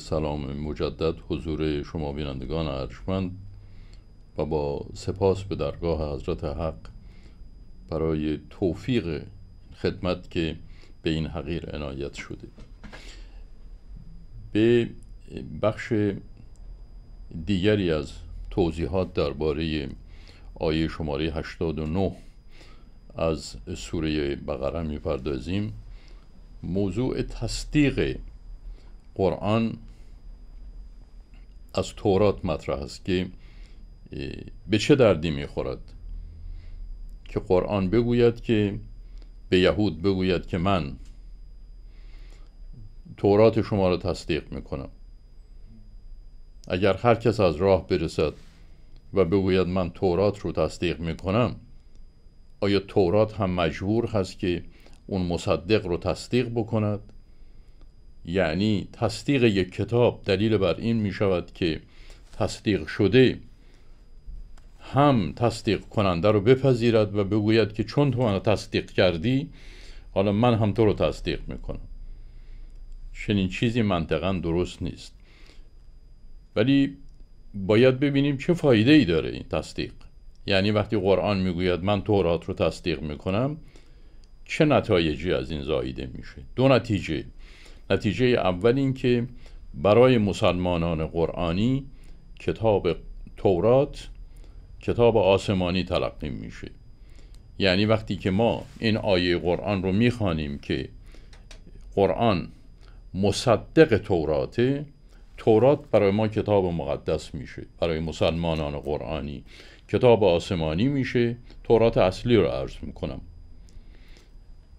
سلام مجدد حضور شما بینندگان ارجمند و با سپاس به درگاه حضرت حق برای توفیق خدمت که به این حقیر عنایت شده به بخش دیگری از توضیحات درباره آیه شماره 89 از سوره بقره میپردازیم موضوع تصدیق قرآن از تورات مطرح است که به چه دردی میخورد که قرآن بگوید که به یهود بگوید که من تورات شما را تصدیق میکنم اگر هر کس از راه برسد و بگوید من تورات رو تصدیق میکنم آیا تورات هم مجبور هست که اون مصدق رو تصدیق بکند یعنی تصدیق یک کتاب دلیل بر این می شود که تصدیق شده هم تصدیق کننده رو بپذیرد و بگوید که چون تو منو تصدیق کردی حالا من هم تو رو تصدیق میکنم چنین چیزی منطقا درست نیست ولی باید ببینیم چه فایده ای داره این تصدیق یعنی وقتی قرآن میگوید من تورات رو تصدیق میکنم چه نتایجی از این زاییده میشه دو نتیجه نتیجه اول این که برای مسلمانان قرآنی کتاب تورات کتاب آسمانی تلقی میشه یعنی وقتی که ما این آیه قرآن رو میخوانیم که قرآن مصدق توراته تورات برای ما کتاب مقدس میشه برای مسلمانان قرآنی کتاب آسمانی میشه تورات اصلی رو عرض میکنم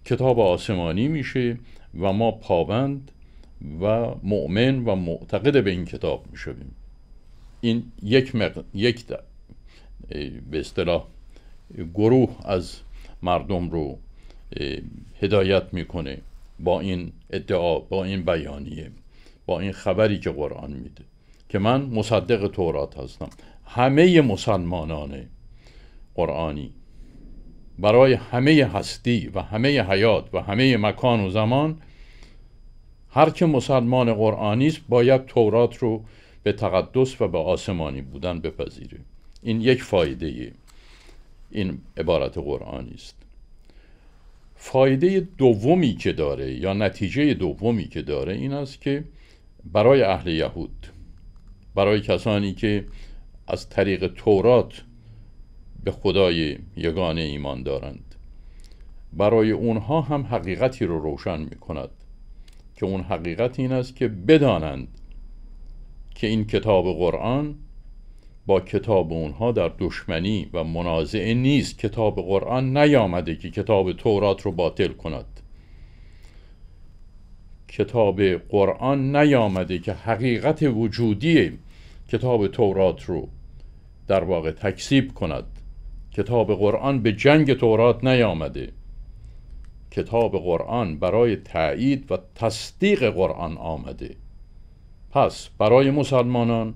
کتاب آسمانی میشه و ما پابند و مؤمن و معتقد به این کتاب می شویم این یک, مق... یک به اصطلاح گروه از مردم رو هدایت میکنه با این ادعا با این بیانیه با این خبری که قرآن میده که من مصدق تورات هستم همه مسلمانان قرآنی برای همه هستی و همه حیات و همه مکان و زمان هر که مسلمان قرآنی است باید تورات رو به تقدس و به آسمانی بودن بپذیره این یک فایده این عبارت قرآنی است فایده دومی که داره یا نتیجه دومی که داره این است که برای اهل یهود برای کسانی که از طریق تورات به خدای یگانه ایمان دارند برای اونها هم حقیقتی رو روشن می کند که اون حقیقت این است که بدانند که این کتاب قرآن با کتاب اونها در دشمنی و منازعه نیست کتاب قرآن نیامده که کتاب تورات رو باطل کند کتاب قرآن نیامده که حقیقت وجودی کتاب تورات رو در واقع تکسیب کند کتاب قرآن به جنگ تورات نیامده کتاب قرآن برای تایید و تصدیق قرآن آمده پس برای مسلمانان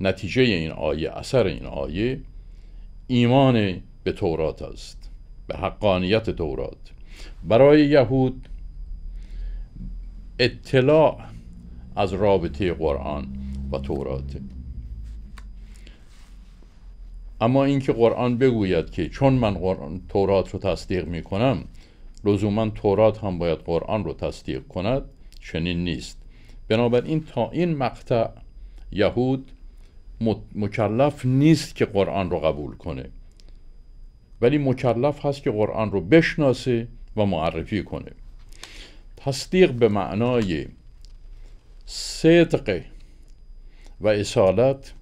نتیجه این آیه اثر این آیه ایمان به تورات است به حقانیت تورات برای یهود اطلاع از رابطه قرآن و تورات اما اینکه قرآن بگوید که چون من قرآن تورات رو تصدیق می کنم لزوما تورات هم باید قرآن رو تصدیق کند چنین نیست بنابراین تا این مقطع یهود مکلف نیست که قرآن رو قبول کنه ولی مکلف هست که قرآن رو بشناسه و معرفی کنه تصدیق به معنای صدق و اصالت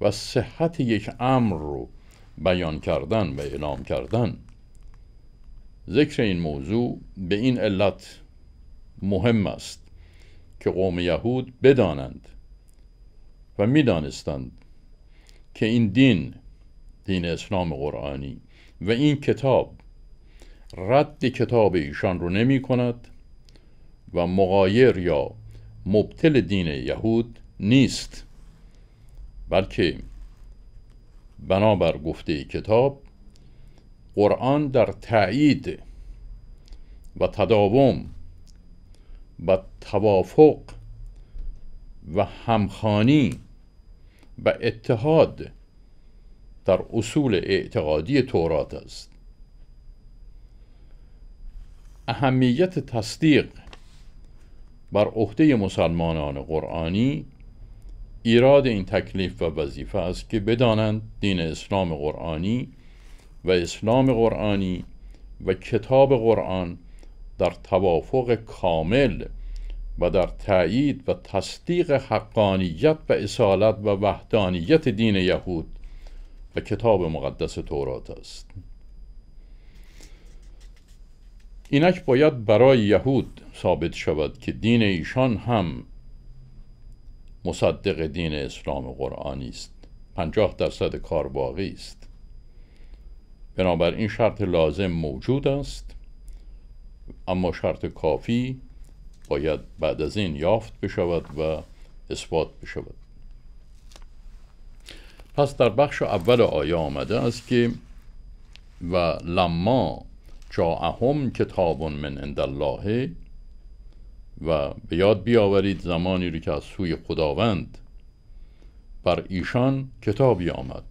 و صحت یک امر رو بیان کردن و اعلام کردن ذکر این موضوع به این علت مهم است که قوم یهود بدانند و میدانستند که این دین دین اسلام قرآنی و این کتاب رد کتاب ایشان رو نمی کند و مغایر یا مبتل دین یهود نیست بلکه بنابر گفته کتاب قرآن در تایید و تداوم و توافق و همخانی و اتحاد در اصول اعتقادی تورات است اهمیت تصدیق بر عهده مسلمانان قرآنی ایراد این تکلیف و وظیفه است که بدانند دین اسلام قرآنی و اسلام قرآنی و کتاب قرآن در توافق کامل و در تایید و تصدیق حقانیت و اصالت و وحدانیت دین یهود و کتاب مقدس تورات است اینک باید برای یهود ثابت شود که دین ایشان هم مصدق دین اسلام قرآنی است پنجاه درصد کار باقی است بنابراین شرط لازم موجود است اما شرط کافی باید بعد از این یافت بشود و اثبات بشود پس در بخش اول آیه آمده است که و لما جاءهم کتاب من عند الله و به یاد بیاورید زمانی رو که از سوی خداوند بر ایشان کتابی آمد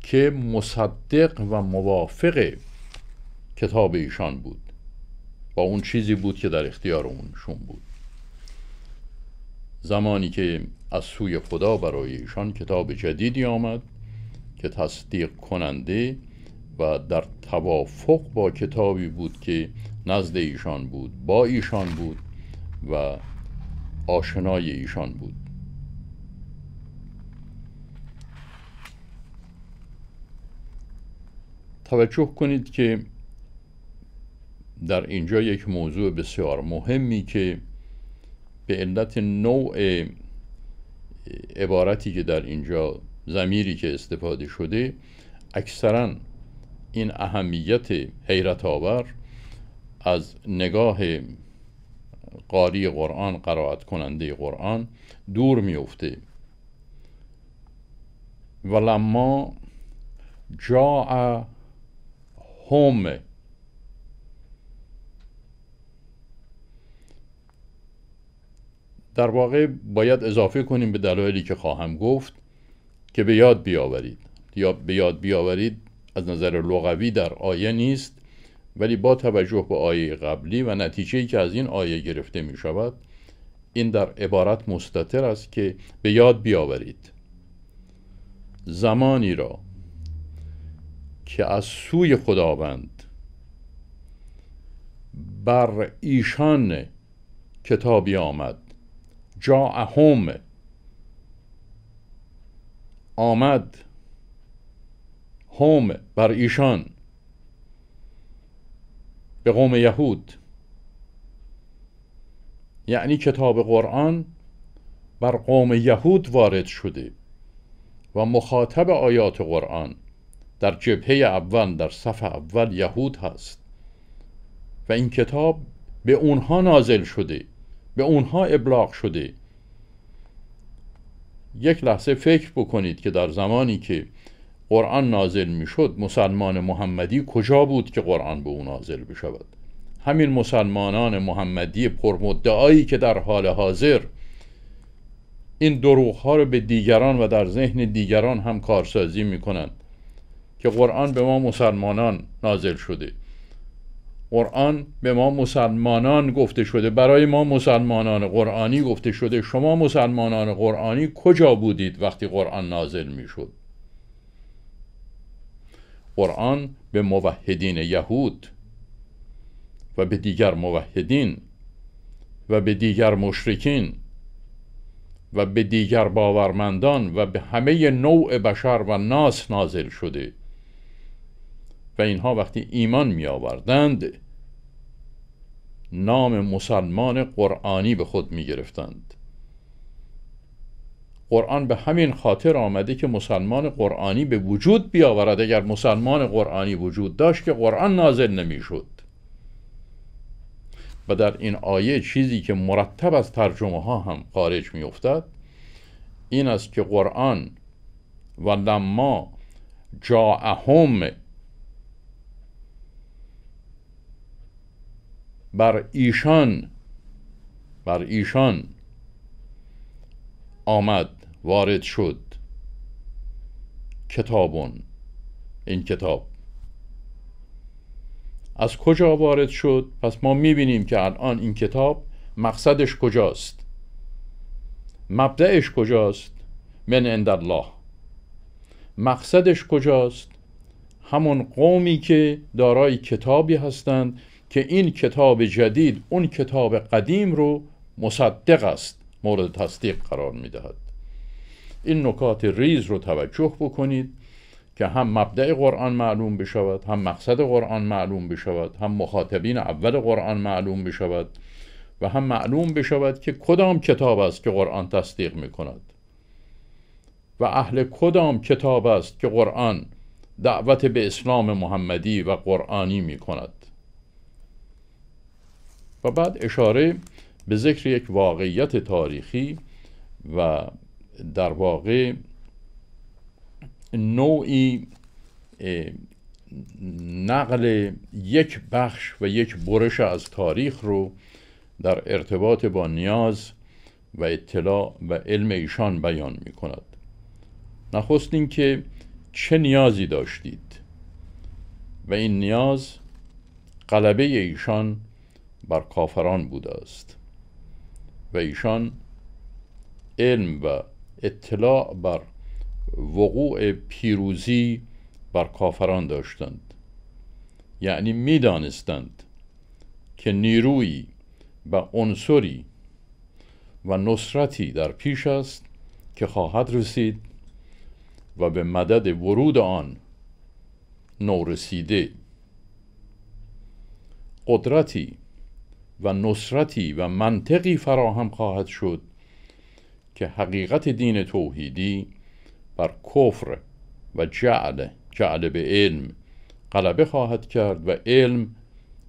که مصدق و موافق کتاب ایشان بود با اون چیزی بود که در اختیار اونشون بود زمانی که از سوی خدا برای ایشان کتاب جدیدی آمد که تصدیق کننده و در توافق با کتابی بود که نزد ایشان بود با ایشان بود و آشنای ایشان بود توجه کنید که در اینجا یک موضوع بسیار مهمی که به علت نوع عبارتی که در اینجا زمیری که استفاده شده اکثرا این اهمیت حیرت آور از نگاه قاری قرآن قرائت کننده قرآن دور میفته لما جا هم در واقع باید اضافه کنیم به دلایلی که خواهم گفت که به یاد بیاورید یا به یاد بیاورید از نظر لغوی در آیه نیست ولی با توجه به آیه قبلی و نتیجه ای که از این آیه گرفته می شود این در عبارت مستطر است که به یاد بیاورید زمانی را که از سوی خداوند بر ایشان کتابی آمد اهم آمد هم بر ایشان به قوم یهود یعنی کتاب قرآن بر قوم یهود وارد شده و مخاطب آیات قرآن در جبهه اول در صفحه اول یهود هست و این کتاب به اونها نازل شده به اونها ابلاغ شده یک لحظه فکر بکنید که در زمانی که قرآن نازل میشد مسلمان محمدی کجا بود که قرآن به او نازل بشود همین مسلمانان محمدی پرمدعایی که در حال حاضر این دروغ ها رو به دیگران و در ذهن دیگران هم کارسازی کنند که قرآن به ما مسلمانان نازل شده قرآن به ما مسلمانان گفته شده برای ما مسلمانان قرآنی گفته شده شما مسلمانان قرآنی کجا بودید وقتی قرآن نازل میشد قرآن به موحدین یهود و به دیگر موحدین و به دیگر مشرکین و به دیگر باورمندان و به همه نوع بشر و ناس نازل شده و اینها وقتی ایمان می آوردند نام مسلمان قرآنی به خود می گرفتند قرآن به همین خاطر آمده که مسلمان قرآنی به وجود بیاورد اگر مسلمان قرآنی وجود داشت که قرآن نازل نمیشد و در این آیه چیزی که مرتب از ترجمه ها هم خارج میافتد این است که قرآن و لما جاءهم بر ایشان بر ایشان آمد وارد شد کتابون این کتاب از کجا وارد شد پس ما میبینیم که الان این کتاب مقصدش کجاست مبدعش کجاست من عند الله مقصدش کجاست همون قومی که دارای کتابی هستند که این کتاب جدید اون کتاب قدیم رو مصدق است مورد تصدیق قرار میدهد این نکات ریز رو توجه بکنید که هم مبدع قرآن معلوم بشود هم مقصد قرآن معلوم بشود هم مخاطبین اول قرآن معلوم بشود و هم معلوم بشود که کدام کتاب است که قرآن تصدیق می کند و اهل کدام کتاب است که قرآن دعوت به اسلام محمدی و قرآنی می کند و بعد اشاره به ذکر یک واقعیت تاریخی و در واقع نوعی نقل یک بخش و یک برش از تاریخ رو در ارتباط با نیاز و اطلاع و علم ایشان بیان می کند نخست اینکه چه نیازی داشتید و این نیاز قلبه ایشان بر کافران بوده است و ایشان علم و اطلاع بر وقوع پیروزی بر کافران داشتند یعنی میدانستند که نیرویی و عنصری و نصرتی در پیش است که خواهد رسید و به مدد ورود آن نورسیده قدرتی و نصرتی و منطقی فراهم خواهد شد که حقیقت دین توحیدی بر کفر و جعل جعل به علم قلبه خواهد کرد و علم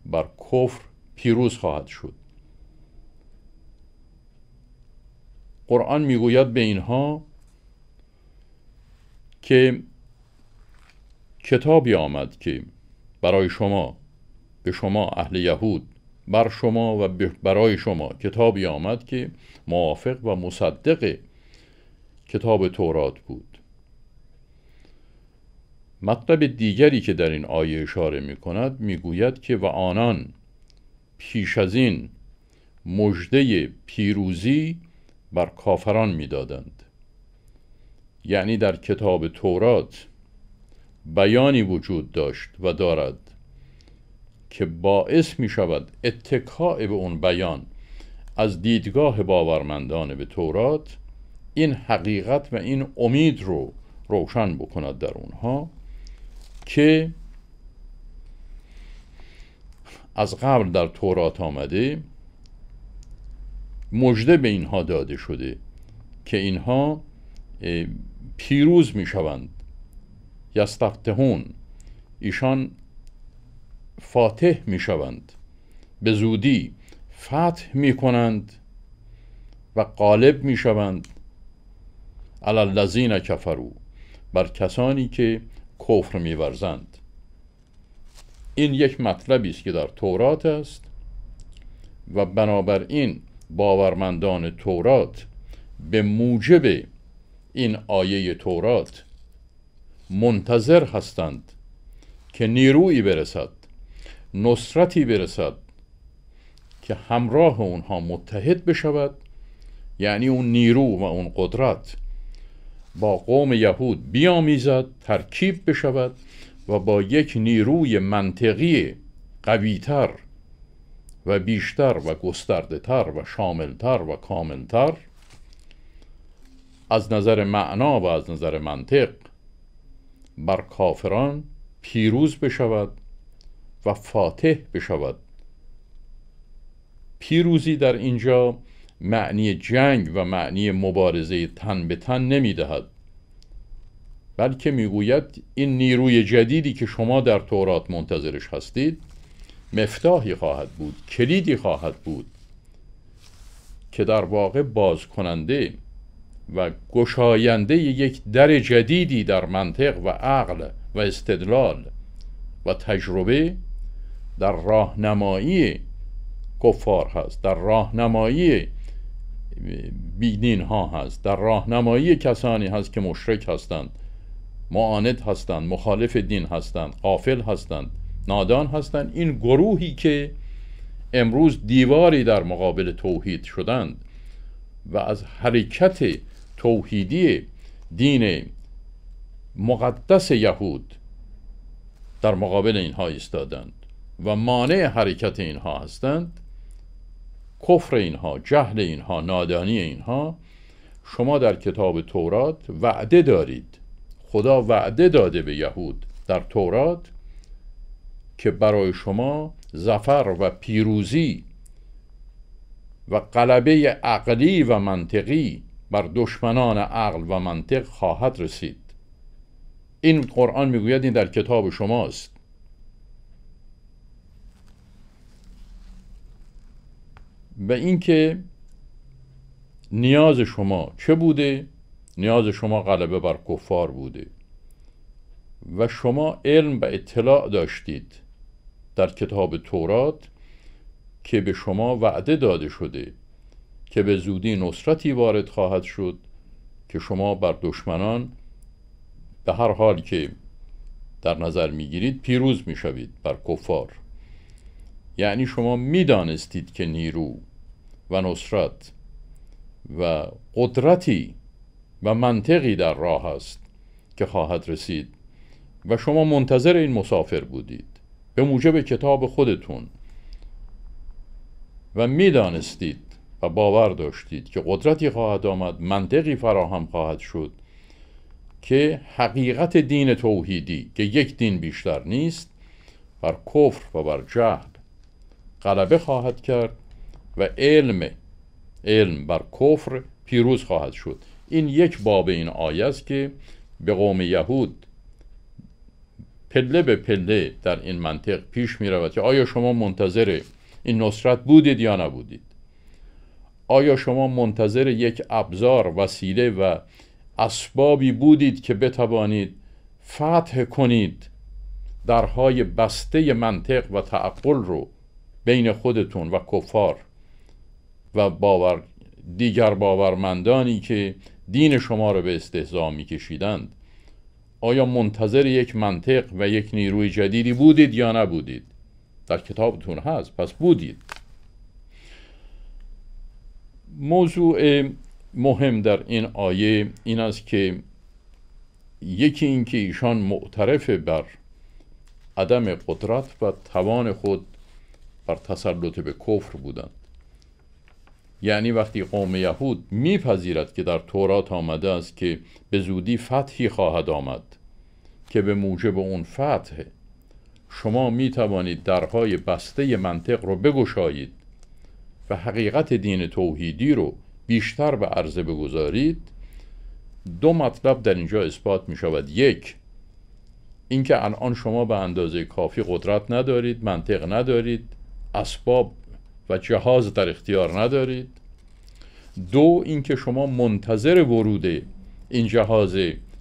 بر کفر پیروز خواهد شد قرآن میگوید به اینها که کتابی آمد که برای شما به شما اهل یهود بر شما و برای شما کتابی آمد که موافق و مصدق کتاب تورات بود مطلب دیگری که در این آیه اشاره می کند می گوید که و آنان پیش از این مژده پیروزی بر کافران دادند یعنی در کتاب تورات بیانی وجود داشت و دارد که باعث می شود اتکاع به اون بیان از دیدگاه باورمندان به تورات این حقیقت و این امید رو روشن بکند در اونها که از قبل در تورات آمده مژده به اینها داده شده که اینها پیروز می شوند یستفتهون ایشان فاتح می شوند به زودی فتح می کنند و قالب می شوند کفرو بر کسانی که کفر می ورزند. این یک مطلبی است که در تورات است و بنابراین باورمندان تورات به موجب این آیه تورات منتظر هستند که نیرویی برسد نصرتی برسد که همراه اونها متحد بشود یعنی اون نیرو و اون قدرت با قوم یهود بیامیزد ترکیب بشود و با یک نیروی منطقی قویتر و بیشتر و گسترده تر و شاملتر و کاملتر از نظر معنا و از نظر منطق بر کافران پیروز بشود و فاتح بشود پیروزی در اینجا معنی جنگ و معنی مبارزه تن به تن نمی بلکه میگوید این نیروی جدیدی که شما در تورات منتظرش هستید مفتاحی خواهد بود کلیدی خواهد بود که در واقع باز کننده و گشاینده یک در جدیدی در منطق و عقل و استدلال و تجربه در راهنمایی کفار هست در راهنمایی بیدین ها هست در راهنمایی کسانی هست که مشرک هستند معاند هستند مخالف دین هستند قافل هستند نادان هستند این گروهی که امروز دیواری در مقابل توحید شدند و از حرکت توحیدی دین مقدس یهود در مقابل اینها ایستادند و مانع حرکت اینها هستند کفر اینها جهل اینها نادانی اینها شما در کتاب تورات وعده دارید خدا وعده داده به یهود در تورات که برای شما زفر و پیروزی و قلبه عقلی و منطقی بر دشمنان عقل و منطق خواهد رسید این قرآن میگوید این در کتاب شماست و اینکه نیاز شما چه بوده نیاز شما غلبه بر کفار بوده و شما علم و اطلاع داشتید در کتاب تورات که به شما وعده داده شده که به زودی نصرتی وارد خواهد شد که شما بر دشمنان به هر حال که در نظر میگیرید پیروز میشوید بر کفار یعنی شما میدانستید که نیرو و نصرت و قدرتی و منطقی در راه است که خواهد رسید و شما منتظر این مسافر بودید به موجب کتاب خودتون و میدانستید و باور داشتید که قدرتی خواهد آمد منطقی فراهم خواهد شد که حقیقت دین توحیدی که یک دین بیشتر نیست بر کفر و بر جهل غلبه خواهد کرد و علم علم بر کفر پیروز خواهد شد این یک باب این آیه است که به قوم یهود پله به پله در این منطق پیش می رود که آیا شما منتظر این نصرت بودید یا نبودید آیا شما منتظر یک ابزار وسیله و اسبابی بودید که بتوانید فتح کنید درهای بسته منطق و تعقل رو بین خودتون و کفار و باور دیگر باورمندانی که دین شما را به استهزا میکشیدند آیا منتظر یک منطق و یک نیروی جدیدی بودید یا نبودید در کتابتون هست پس بودید موضوع مهم در این آیه این است که یکی اینکه ایشان معترف بر عدم قدرت و توان خود بر تسلط به کفر بودند یعنی وقتی قوم یهود میپذیرد که در تورات آمده است که به زودی فتحی خواهد آمد که به موجب اون فتح شما می توانید درهای بسته منطق رو بگشایید و حقیقت دین توحیدی رو بیشتر به عرضه بگذارید دو مطلب در اینجا اثبات می شود یک اینکه الان شما به اندازه کافی قدرت ندارید منطق ندارید اسباب و جهاز در اختیار ندارید دو اینکه شما منتظر ورود این جهاز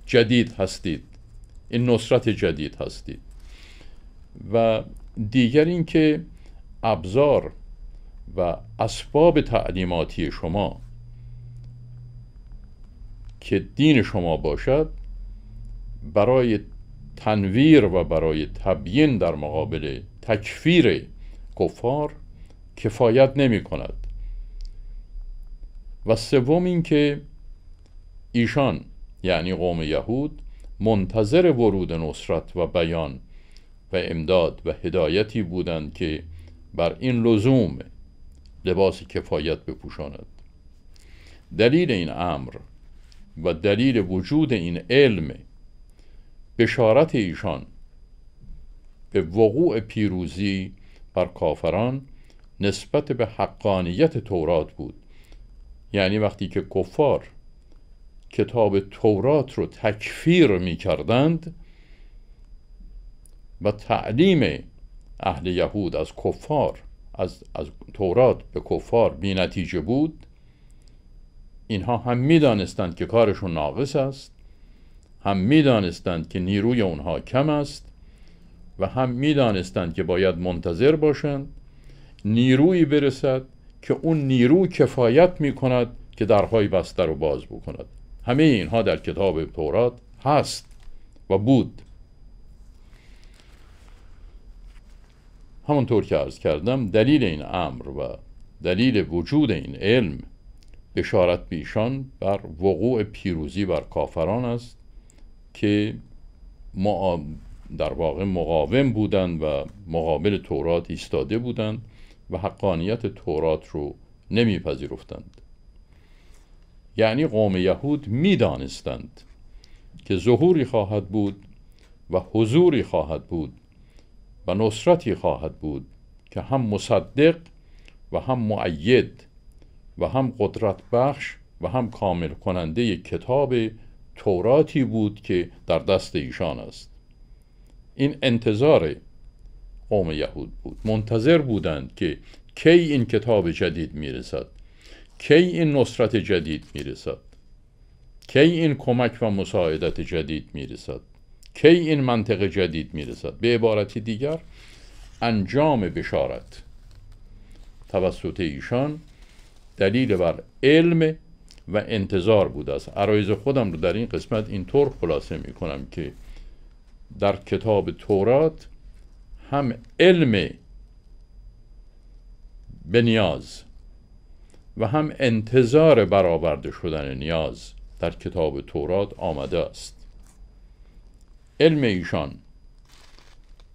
جدید هستید این نصرت جدید هستید و دیگر اینکه ابزار و اسباب تعلیماتی شما که دین شما باشد برای تنویر و برای تبیین در مقابل تکفیر کفار کفایت نمی کند و سوم اینکه ایشان یعنی قوم یهود منتظر ورود نصرت و بیان و امداد و هدایتی بودند که بر این لزوم لباس کفایت بپوشاند دلیل این امر و دلیل وجود این علم بشارت ایشان به وقوع پیروزی بر کافران نسبت به حقانیت تورات بود یعنی وقتی که کفار کتاب تورات رو تکفیر می کردند و تعلیم اهل یهود از کفار از, از تورات به کفار بی نتیجه بود اینها هم میدانستند که کارشون ناقص است هم میدانستند که نیروی اونها کم است و هم میدانستند که باید منتظر باشند نیرویی برسد که اون نیرو کفایت می کند که درهای بسته رو باز بکند همه اینها در کتاب تورات هست و بود همونطور که عرض کردم دلیل این امر و دلیل وجود این علم بشارت بیشان بر وقوع پیروزی بر کافران است که در واقع مقاوم بودند و مقابل تورات ایستاده بودند و حقانیت تورات رو نمیپذیرفتند یعنی قوم یهود میدانستند که ظهوری خواهد بود و حضوری خواهد بود و نصرتی خواهد بود که هم مصدق و هم معید و هم قدرت بخش و هم کامل کننده کتاب توراتی بود که در دست ایشان است این انتظار قوم یهود بود منتظر بودند که کی این کتاب جدید میرسد کی این نصرت جدید میرسد کی این کمک و مساعدت جدید میرسد کی این منطقه جدید میرسد به عبارت دیگر انجام بشارت توسط ایشان دلیل بر علم و انتظار بود است عرایز خودم رو در این قسمت اینطور خلاصه می کنم که در کتاب تورات هم علم به نیاز و هم انتظار برآورده شدن نیاز در کتاب تورات آمده است علم ایشان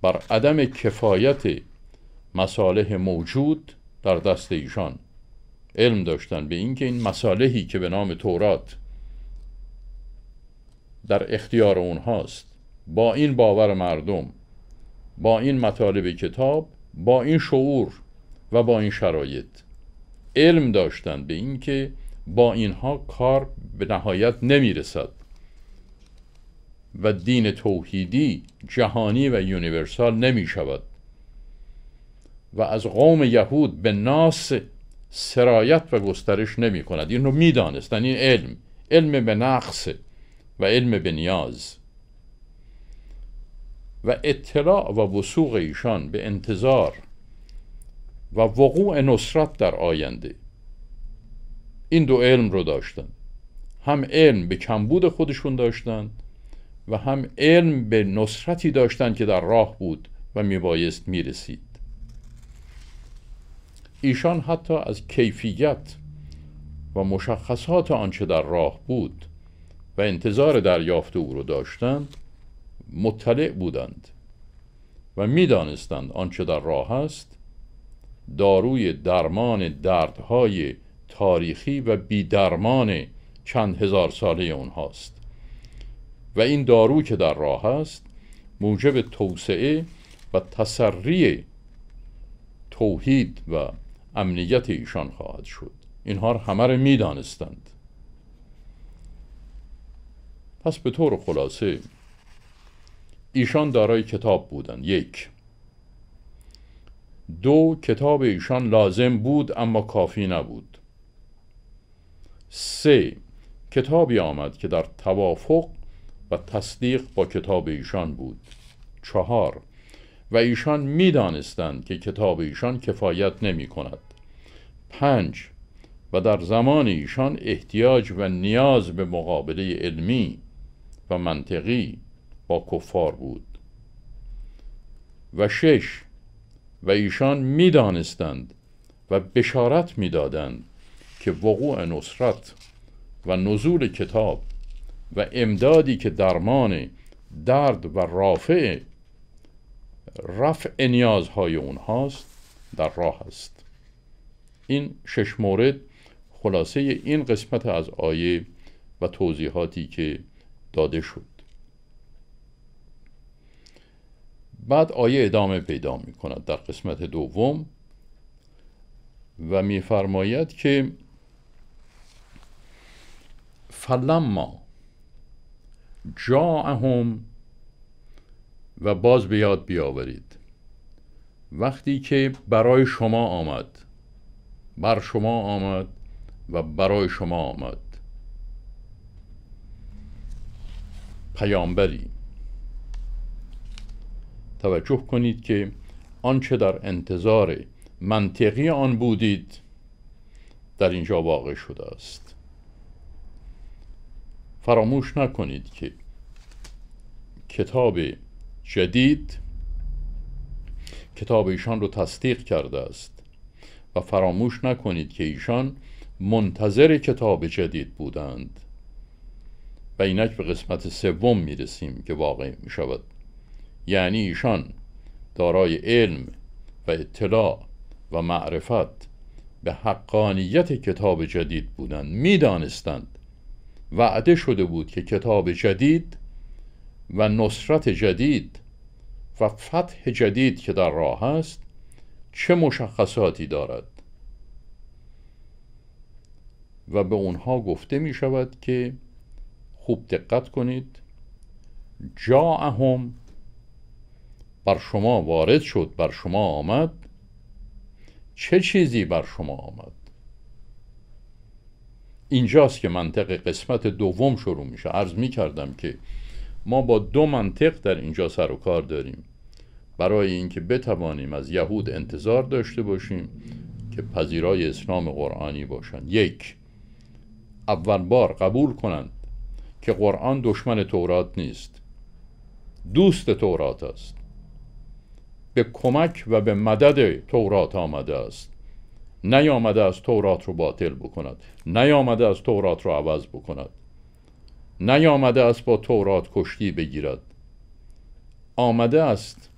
بر عدم کفایت مصالح موجود در دست ایشان علم داشتن به اینکه این مصالحی که به نام تورات در اختیار اونهاست با این باور مردم با این مطالب کتاب با این شعور و با این شرایط علم داشتند به اینکه با اینها کار به نهایت رسد و دین توحیدی جهانی و یونیورسال نمی شود و از قوم یهود به ناس سرایت و گسترش نمی کند این رو می دانستن. یعنی این علم علم به نقص و علم به نیاز و اطلاع و وسوق ایشان به انتظار و وقوع نصرت در آینده این دو علم رو داشتند هم علم به کمبود خودشون داشتند و هم علم به نصرتی داشتند که در راه بود و میبایست میرسید ایشان حتی از کیفیت و مشخصات آنچه در راه بود و انتظار دریافت او رو داشتند مطلع بودند و میدانستند آنچه در راه است داروی درمان دردهای تاریخی و بیدرمان چند هزار ساله اونهاست و این دارو که در راه است موجب توسعه و تسری توحید و امنیت ایشان خواهد شد اینها را همه رو میدانستند پس به طور خلاصه ایشان دارای کتاب بودند یک دو کتاب ایشان لازم بود اما کافی نبود سه کتابی آمد که در توافق و تصدیق با کتاب ایشان بود چهار و ایشان میدانستند که کتاب ایشان کفایت نمی کند پنج و در زمان ایشان احتیاج و نیاز به مقابله علمی و منطقی با کفار بود و شش و ایشان میدانستند و بشارت میدادند که وقوع نصرت و نزول کتاب و امدادی که درمان درد و رافع رفع نیازهای اونهاست در راه است این شش مورد خلاصه این قسمت از آیه و توضیحاتی که داده شد بعد آیه ادامه پیدا می کند در قسمت دوم و میفرماید که فلما جاءهم و باز به یاد بیاورید وقتی که برای شما آمد بر شما آمد و برای شما آمد پیامبری توجه کنید که آنچه در انتظار منطقی آن بودید در اینجا واقع شده است فراموش نکنید که کتاب جدید کتاب ایشان رو تصدیق کرده است و فراموش نکنید که ایشان منتظر کتاب جدید بودند و اینک به قسمت سوم میرسیم که واقع می شود یعنی ایشان دارای علم و اطلاع و معرفت به حقانیت کتاب جدید بودند میدانستند وعده شده بود که کتاب جدید و نصرت جدید و فتح جدید که در راه است چه مشخصاتی دارد و به اونها گفته می شود که خوب دقت کنید جاءهم بر شما وارد شد بر شما آمد چه چیزی بر شما آمد اینجاست که منطق قسمت دوم شروع میشه عرض میکردم که ما با دو منطق در اینجا سر و کار داریم برای اینکه بتوانیم از یهود انتظار داشته باشیم که پذیرای اسلام قرآنی باشند یک اول بار قبول کنند که قرآن دشمن تورات نیست دوست تورات است به کمک و به مدد تورات آمده است نیامده است تورات رو باطل بکند نیامده است تورات رو عوض بکند نیامده است با تورات کشتی بگیرد آمده است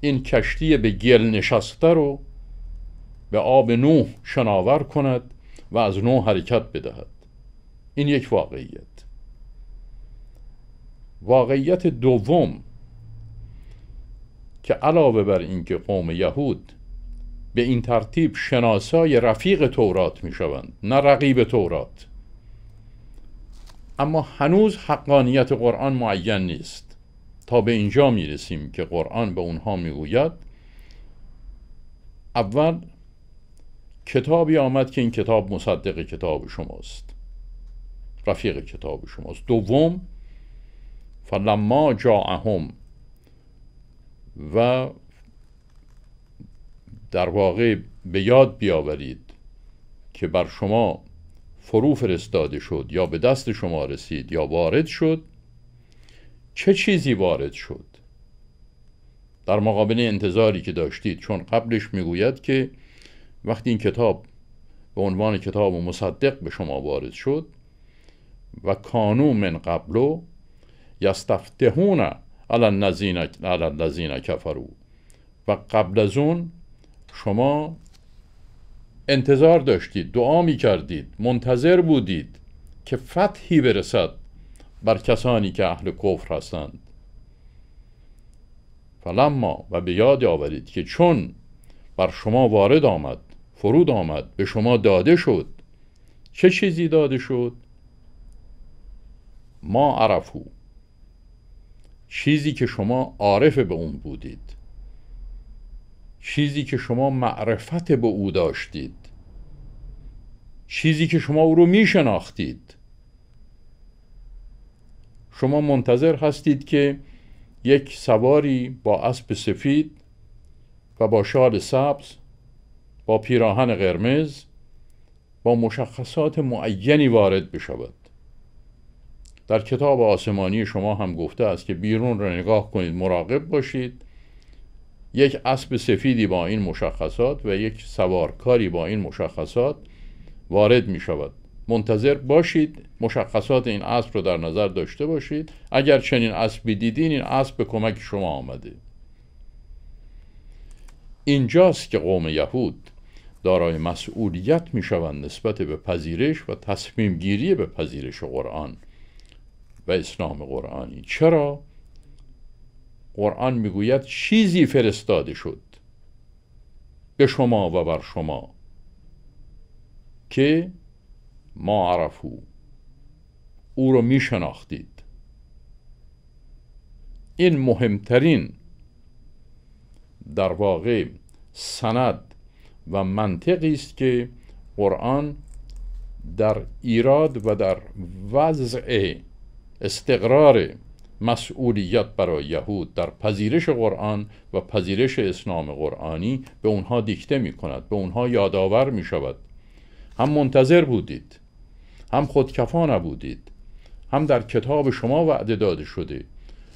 این کشتی به گل نشسته رو به آب نوح شناور کند و از نوح حرکت بدهد این یک واقعیت واقعیت دوم که علاوه بر اینکه قوم یهود به این ترتیب شناسای رفیق تورات می شوند نه رقیب تورات اما هنوز حقانیت قرآن معین نیست تا به اینجا می رسیم که قرآن به اونها می اول کتابی آمد که این کتاب مصدق کتاب شماست رفیق کتاب شماست دوم فلما جاءهم و در واقع به یاد بیاورید که بر شما فرو فرستاده شد یا به دست شما رسید یا وارد شد چه چیزی وارد شد در مقابل انتظاری که داشتید چون قبلش میگوید که وقتی این کتاب به عنوان کتاب و مصدق به شما وارد شد و کانو من قبلو یستفتهونه علی الذین کفرو و قبل از اون شما انتظار داشتید دعا می کردید منتظر بودید که فتحی برسد بر کسانی که اهل کفر هستند فلما و به یاد آورید که چون بر شما وارد آمد فرود آمد به شما داده شد چه چیزی داده شد ما عرفو چیزی که شما عارف به اون بودید چیزی که شما معرفت به او داشتید چیزی که شما او رو میشناختید. شما منتظر هستید که یک سواری با اسب سفید و با شال سبز با پیراهن قرمز با مشخصات معینی وارد بشود در کتاب آسمانی شما هم گفته است که بیرون را نگاه کنید مراقب باشید یک اسب سفیدی با این مشخصات و یک سوارکاری با این مشخصات وارد می شود منتظر باشید مشخصات این اسب رو در نظر داشته باشید اگر چنین اسبی دیدین این اسب به کمک شما آمده اینجاست که قوم یهود دارای مسئولیت می شوند نسبت به پذیرش و تصمیم گیری به پذیرش قرآن و اسلام قرآنی چرا؟ قرآن میگوید چیزی فرستاده شد به شما و بر شما که ما عرفو او رو میشناختید این مهمترین در واقع سند و منطقی است که قرآن در ایراد و در وضع استقرار مسئولیت برای یهود در پذیرش قرآن و پذیرش اسلام قرآنی به اونها دیکته می کند به اونها یادآور می شود هم منتظر بودید هم خودکفا نبودید هم در کتاب شما وعده داده شده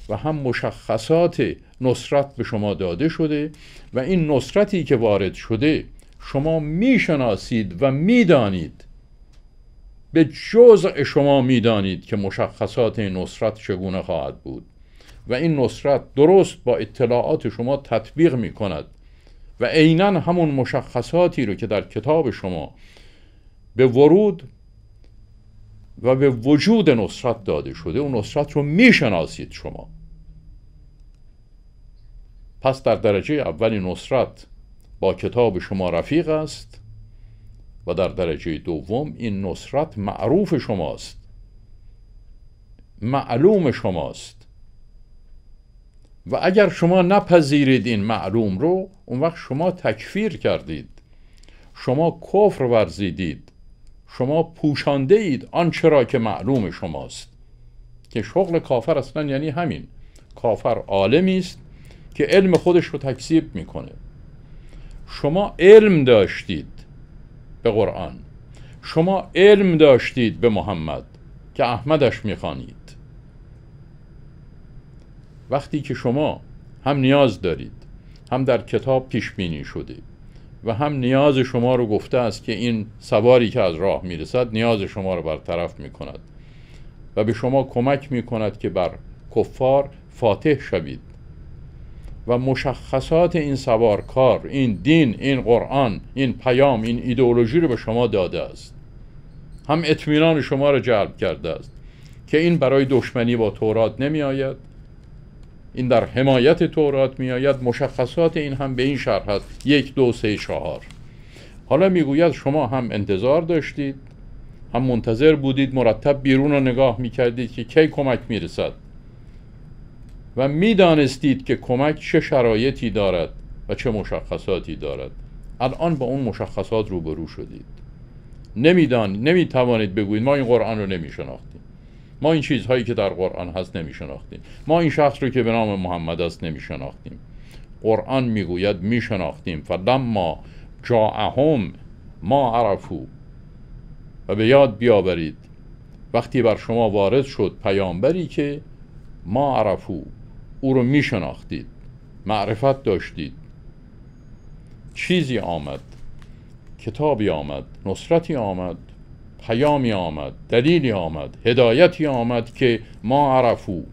و هم مشخصات نصرت به شما داده شده و این نصرتی که وارد شده شما میشناسید و میدانید به جزء شما میدانید که مشخصات این نصرت چگونه خواهد بود و این نصرت درست با اطلاعات شما تطبیق می کند و عینا همون مشخصاتی رو که در کتاب شما به ورود و به وجود نصرت داده شده اون نصرت رو میشناسید شما پس در درجه اولی نصرت با کتاب شما رفیق است و در درجه دوم این نصرت معروف شماست معلوم شماست و اگر شما نپذیرید این معلوم رو اون وقت شما تکفیر کردید شما کفر ورزیدید شما پوشانده اید آنچه که معلوم شماست که شغل کافر اصلا یعنی همین کافر عالمی است که علم خودش رو تکذیب میکنه شما علم داشتید قرآن شما علم داشتید به محمد که احمدش میخوانید وقتی که شما هم نیاز دارید هم در کتاب پیش بینی شده و هم نیاز شما رو گفته است که این سواری که از راه میرسد نیاز شما رو برطرف میکند و به شما کمک میکند که بر کفار فاتح شوید و مشخصات این سوارکار این دین این قرآن این پیام این ایدئولوژی رو به شما داده است هم اطمینان شما را جلب کرده است که این برای دشمنی با تورات نمی آید این در حمایت تورات می آید مشخصات این هم به این شرح است یک دو سه چهار حالا میگوید شما هم انتظار داشتید هم منتظر بودید مرتب بیرون رو نگاه می کردید که کی کمک می رسد و میدانستید که کمک چه شرایطی دارد و چه مشخصاتی دارد الان با اون مشخصات روبرو شدید نمیدان نمیتوانید بگویید ما این قرآن رو نمیشناختیم ما این چیزهایی که در قرآن هست نمیشناختیم ما این شخص رو که به نام محمد است نمیشناختیم قرآن میگوید میشناختیم فلما جاءهم ما عرفو و به یاد بیاورید وقتی بر شما وارد شد پیامبری که ما عرفو او رو میشناختید معرفت داشتید چیزی آمد کتابی آمد نصرتی آمد پیامی آمد دلیلی آمد هدایتی آمد که ما عرفو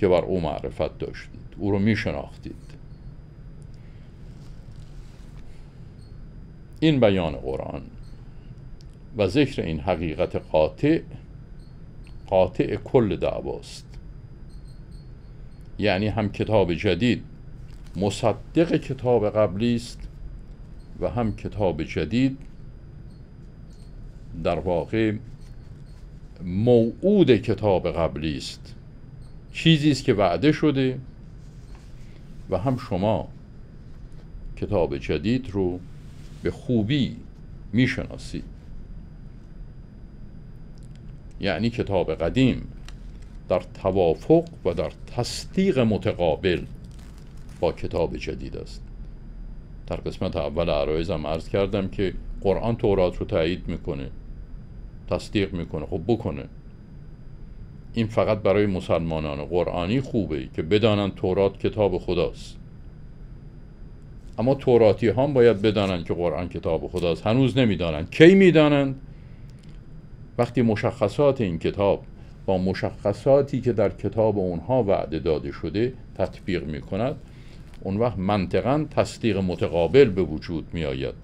که بر او معرفت داشتید او رو میشناختید این بیان قرآن و ذکر این حقیقت قاطع قاطع کل دعواست یعنی هم کتاب جدید مصدق کتاب قبلی است و هم کتاب جدید در واقع موعود کتاب قبلی است چیزی است که وعده شده و هم شما کتاب جدید رو به خوبی میشناسید یعنی کتاب قدیم در توافق و در تصدیق متقابل با کتاب جدید است در قسمت اول عرایزم عرض کردم که قرآن تورات رو تایید میکنه تصدیق میکنه خب بکنه این فقط برای مسلمانان قرآنی خوبه که بدانن تورات کتاب خداست اما توراتی هم باید بدانند که قرآن کتاب خداست هنوز نمیدانند کی میدانند وقتی مشخصات این کتاب با مشخصاتی که در کتاب اونها وعده داده شده تطبیق می کند اون وقت منطقا تصدیق متقابل به وجود می آید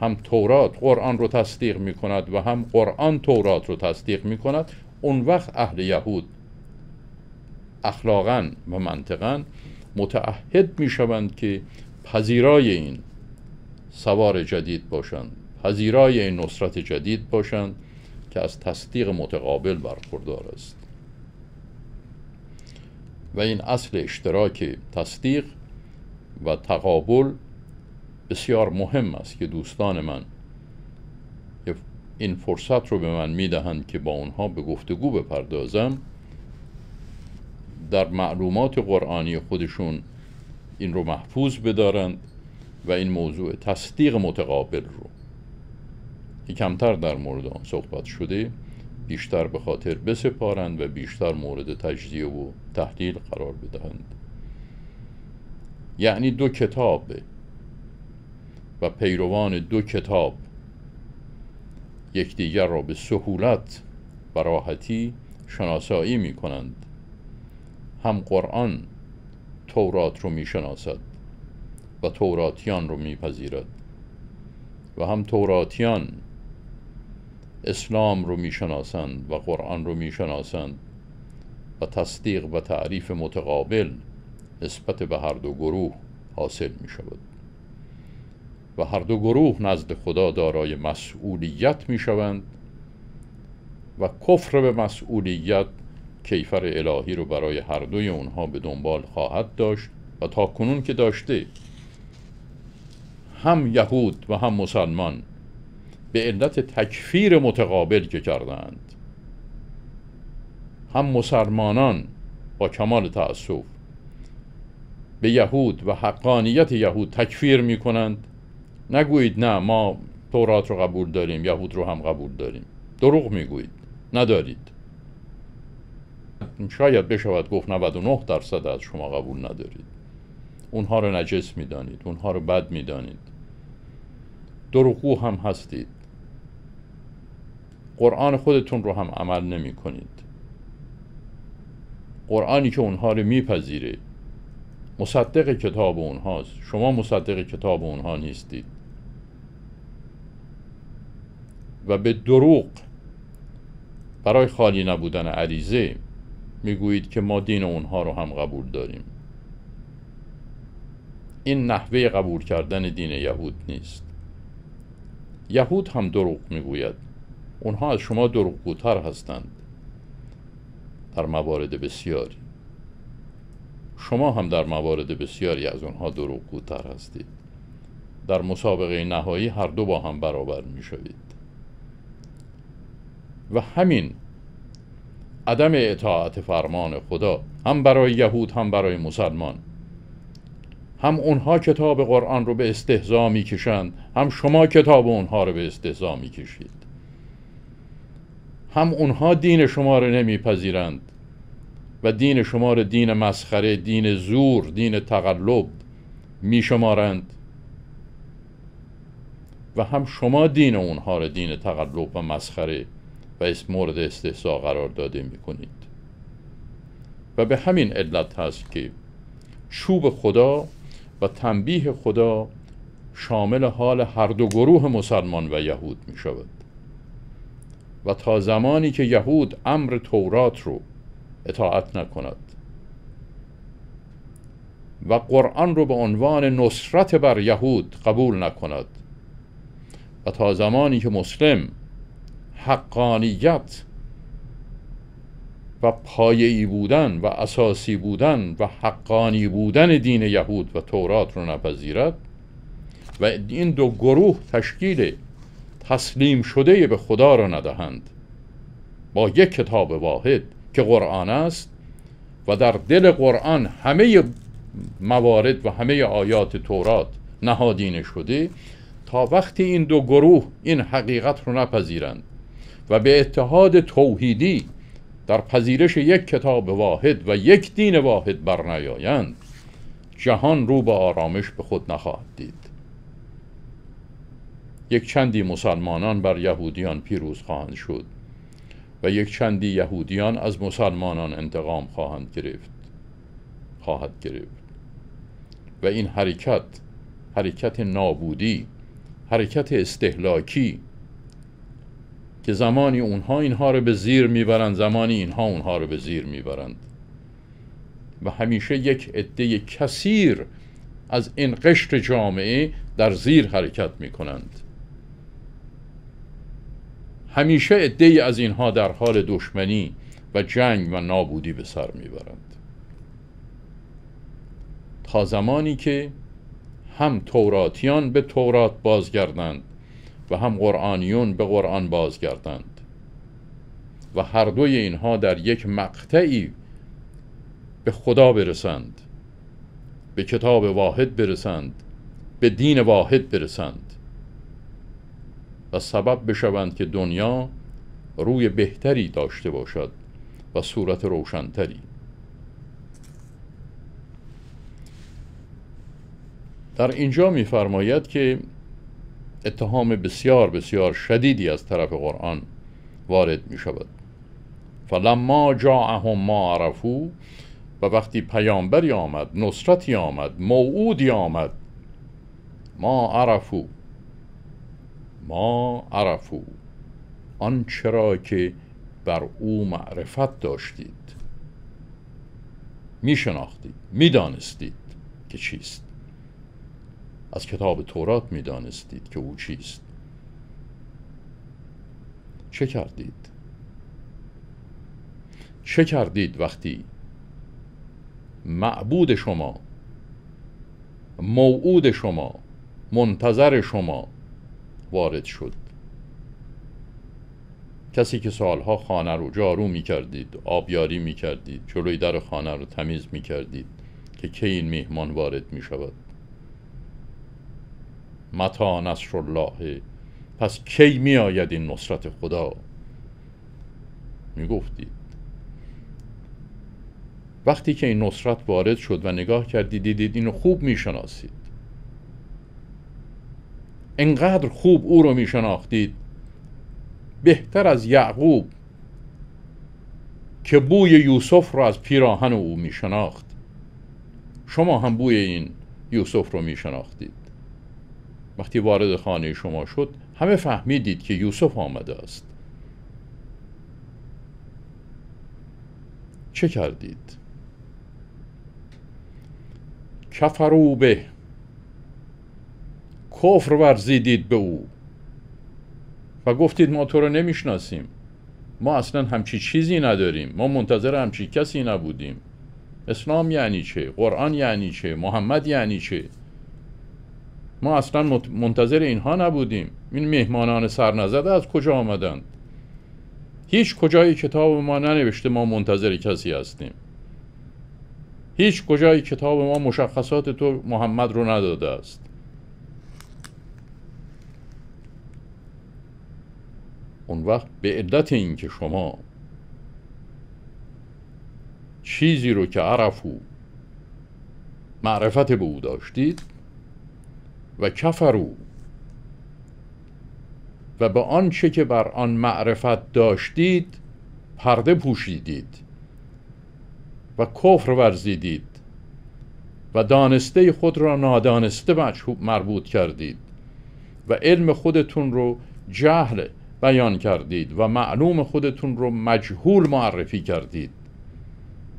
هم تورات قرآن رو تصدیق می کند و هم قرآن تورات رو تصدیق می کند اون وقت اهل یهود اخلاقا و منطقا متعهد می شوند که پذیرای این سوار جدید باشند پذیرای این نصرت جدید باشند که از تصدیق متقابل برخوردار است و این اصل اشتراک تصدیق و تقابل بسیار مهم است که دوستان من این فرصت رو به من میدهند که با اونها به گفتگو بپردازم در معلومات قرآنی خودشون این رو محفوظ بدارند و این موضوع تصدیق متقابل رو که کمتر در مورد آن صحبت شده بیشتر به خاطر بسپارند و بیشتر مورد تجزیه و تحلیل قرار بدهند یعنی دو کتاب و پیروان دو کتاب یکدیگر را به سهولت و راحتی شناسایی می کنند هم قرآن تورات رو می شناسد و توراتیان رو میپذیرد و هم توراتیان اسلام رو میشناسند و قرآن رو میشناسند و تصدیق و تعریف متقابل نسبت به هر دو گروه حاصل می شود و هر دو گروه نزد خدا دارای مسئولیت می شوند و کفر به مسئولیت کیفر الهی رو برای هر دوی اونها به دنبال خواهد داشت و تا کنون که داشته هم یهود و هم مسلمان به علت تکفیر متقابل که کردند هم مسلمانان با کمال تأسف به یهود و حقانیت یهود تکفیر می کنند نگویید نه ما تورات رو قبول داریم یهود رو هم قبول داریم دروغ میگویید ندارید شاید بشود گفت 99 درصد از شما قبول ندارید اونها رو نجس میدانید اونها رو بد میدانید دروغو هم هستید قرآن خودتون رو هم عمل نمی کنید قرآنی که اونها رو میپذیره مصدق کتاب اونهاست شما مصدق کتاب اونها نیستید و به دروغ برای خالی نبودن عریضه میگویید که ما دین اونها رو هم قبول داریم این نحوه قبول کردن دین یهود نیست یهود هم دروغ میگوید اونها از شما دروغگوتر هستند در موارد بسیاری شما هم در موارد بسیاری از اونها دروغگوتر هستید در مسابقه نهایی هر دو با هم برابر می شوید و همین عدم اطاعت فرمان خدا هم برای یهود هم برای مسلمان هم اونها کتاب قرآن رو به استهزا میکشند هم شما کتاب اونها رو به استهزا کشید هم اونها دین شما رو نمیپذیرند و دین شما رو دین مسخره دین زور دین تقلب میشمارند و هم شما دین اونها رو دین تقلب و مسخره و اسم مورد استحصا قرار داده میکنید و به همین علت هست که چوب خدا و تنبیه خدا شامل حال هر دو گروه مسلمان و یهود می شود و تا زمانی که یهود امر تورات رو اطاعت نکند و قرآن رو به عنوان نصرت بر یهود قبول نکند و تا زمانی که مسلم حقانیت و پایه‌ای بودن و اساسی بودن و حقانی بودن دین یهود و تورات رو نپذیرد و این دو گروه تشکیل تسلیم شده به خدا را ندهند با یک کتاب واحد که قرآن است و در دل قرآن همه موارد و همه آیات تورات نهادینه شده تا وقتی این دو گروه این حقیقت رو نپذیرند و به اتحاد توحیدی در پذیرش یک کتاب واحد و یک دین واحد برنیایند جهان رو به آرامش به خود نخواهد دید یک چندی مسلمانان بر یهودیان پیروز خواهند شد و یک چندی یهودیان از مسلمانان انتقام خواهند گرفت خواهد گرفت و این حرکت حرکت نابودی حرکت استهلاکی که زمانی اونها اینها رو به زیر میبرند زمانی اینها اونها رو به زیر میبرند و همیشه یک عده کثیر از این قشر جامعه در زیر حرکت میکنند همیشه عدهای از اینها در حال دشمنی و جنگ و نابودی به سر میبرند تا زمانی که هم توراتیان به تورات بازگردند و هم قرآنیون به قرآن بازگردند و هر دوی اینها در یک مقطعی به خدا برسند به کتاب واحد برسند به دین واحد برسند و سبب بشوند که دنیا روی بهتری داشته باشد و صورت روشنتری در اینجا میفرماید که اتهام بسیار بسیار شدیدی از طرف قرآن وارد می شود فلما جاءهم ما عرفو و وقتی پیامبری آمد نصرتی آمد موعودی آمد ما عرفو ما عرفو آنچه را که بر او معرفت داشتید می میدانستید که چیست از کتاب تورات می که او چیست چه کردید چه کردید وقتی معبود شما موعود شما منتظر شما وارد شد کسی که سالها خانه رو جارو می کردید آبیاری می کردید جلوی در خانه رو تمیز می کردید که کی این مهمان وارد می شود متا نصر الله پس کی می آید این نصرت خدا می گفتید وقتی که این نصرت وارد شد و نگاه کردید دیدید اینو خوب می شناسید انقدر خوب او رو می بهتر از یعقوب که بوی یوسف را از پیراهن او می شناخت شما هم بوی این یوسف رو می وقتی وارد خانه شما شد همه فهمیدید که یوسف آمده است چه کردید کفرو به کفر ورزیدید به او و گفتید ما تو رو نمیشناسیم ما اصلا همچی چیزی نداریم ما منتظر همچی کسی نبودیم اسلام یعنی چه قرآن یعنی چه محمد یعنی چه ما اصلا منتظر اینها نبودیم این مهمانان سرنزده از کجا آمدند هیچ کجای کتاب ما ننوشته ما منتظر کسی هستیم هیچ کجای کتاب ما مشخصات تو محمد رو نداده است اون وقت به علت اینکه شما چیزی رو که عرفو معرفت به او داشتید و کفرو و به آنچه که بر آن معرفت داشتید پرده پوشیدید و کفر ورزیدید و دانسته خود را نادانسته مربوط کردید و علم خودتون رو جهل بیان کردید و معلوم خودتون رو مجهول معرفی کردید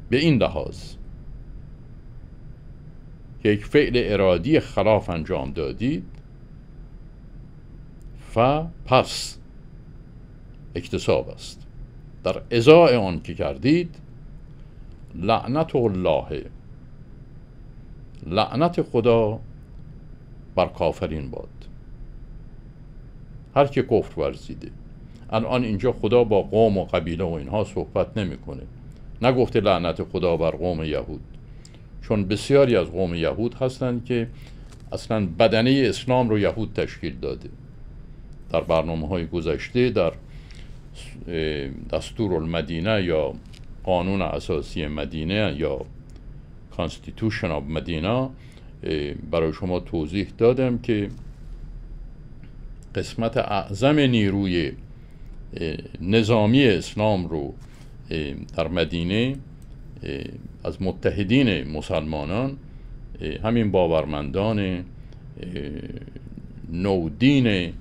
به این لحاظ که یک فعل ارادی خلاف انجام دادید و پس اکتساب است در ازای آن که کردید لعنت الله لعنت خدا بر کافرین باد هر که کفر ورزیده الان اینجا خدا با قوم و قبیله و اینها صحبت نمیکنه نگفته لعنت خدا بر قوم یهود چون بسیاری از قوم یهود هستند که اصلا بدنه اسلام رو یهود تشکیل داده در برنامه های گذشته در دستور المدینه یا قانون اساسی مدینه یا کانستیتوشن آب مدینه برای شما توضیح دادم که قسمت اعظم نیروی نظامی اسلام رو در مدینه از متحدین مسلمانان همین باورمندان نودین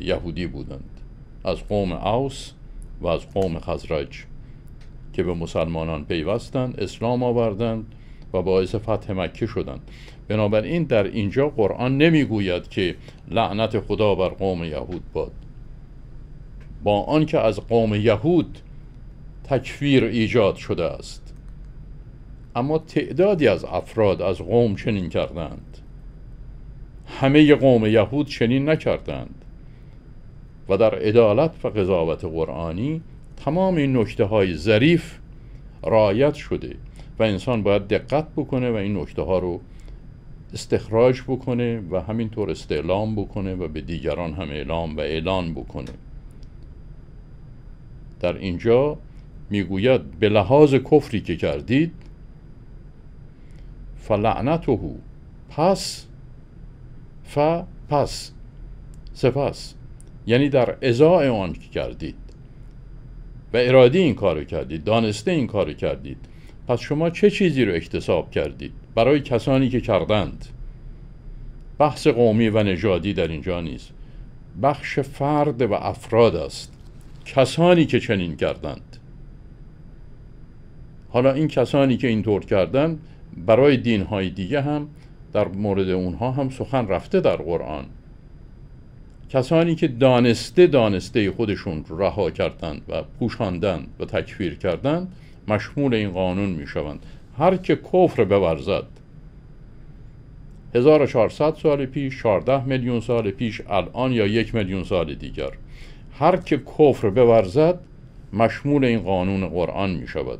یهودی بودند از قوم اوس و از قوم خزرج که به مسلمانان پیوستند اسلام آوردند و باعث فتح مکه شدند بنابراین در اینجا قرآن نمیگوید که لعنت خدا بر قوم یهود باد با آنکه از قوم یهود تکفیر ایجاد شده است اما تعدادی از افراد از قوم چنین کردند همه قوم یهود چنین نکردند و در عدالت و قضاوت قرآنی تمام این نکته های ظریف رعایت شده و انسان باید دقت بکنه و این نکته ها رو استخراج بکنه و همینطور استعلام بکنه و به دیگران هم اعلام و اعلان بکنه در اینجا میگوید به لحاظ کفری که کردید فلعنته پس ف پس سپس یعنی در ازاع آن که کردید و ارادی این کارو کردید دانسته این کارو کردید پس شما چه چیزی رو اکتساب کردید برای کسانی که کردند بحث قومی و نژادی در اینجا نیست بخش فرد و افراد است کسانی که چنین کردند حالا این کسانی که اینطور کردند برای دینهای دیگه هم در مورد اونها هم سخن رفته در قرآن کسانی که دانسته دانسته خودشون رها کردند و پوشاندند و تکفیر کردند مشمول این قانون میشوند. هر که کفر بورزد 1400 سال پیش 14 میلیون سال پیش الان یا یک میلیون سال دیگر هر که کفر بورزد مشمول این قانون قرآن می شود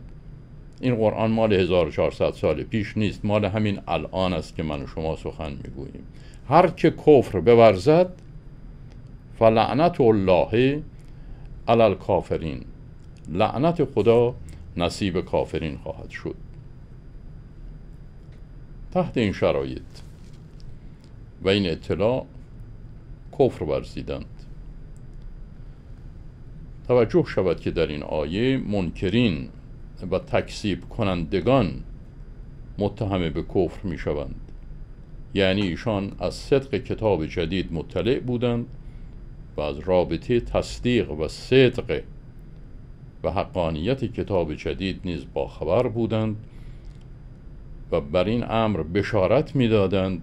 این قرآن مال 1400 سال پیش نیست مال همین الان است که من و شما سخن میگوییم هر که کفر بورزد فلعنت الله علی کافرین لعنت خدا نصیب کافرین خواهد شد تحت این شرایط و این اطلاع کفر ورزیدند توجه شود که در این آیه منکرین و تکسیب کنندگان متهم به کفر می شوند یعنی ایشان از صدق کتاب جدید مطلع بودند و از رابطه تصدیق و صدق و حقانیت کتاب جدید نیز باخبر بودند و بر این امر بشارت میدادند